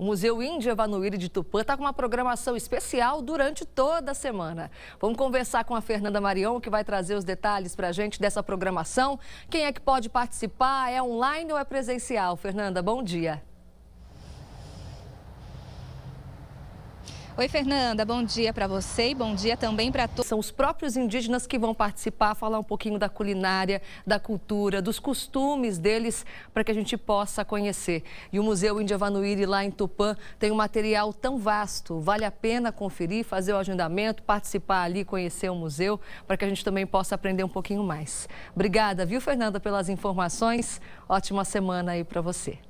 O Museu Índia Vanuíri de Tupã está com uma programação especial durante toda a semana. Vamos conversar com a Fernanda Marion, que vai trazer os detalhes para a gente dessa programação. Quem é que pode participar? É online ou é presencial? Fernanda, bom dia. Oi, Fernanda, bom dia para você e bom dia também para todos. São os próprios indígenas que vão participar, falar um pouquinho da culinária, da cultura, dos costumes deles, para que a gente possa conhecer. E o Museu Índia Vanuiri, lá em Tupã, tem um material tão vasto, vale a pena conferir, fazer o agendamento, participar ali, conhecer o museu, para que a gente também possa aprender um pouquinho mais. Obrigada, viu, Fernanda, pelas informações. Ótima semana aí para você.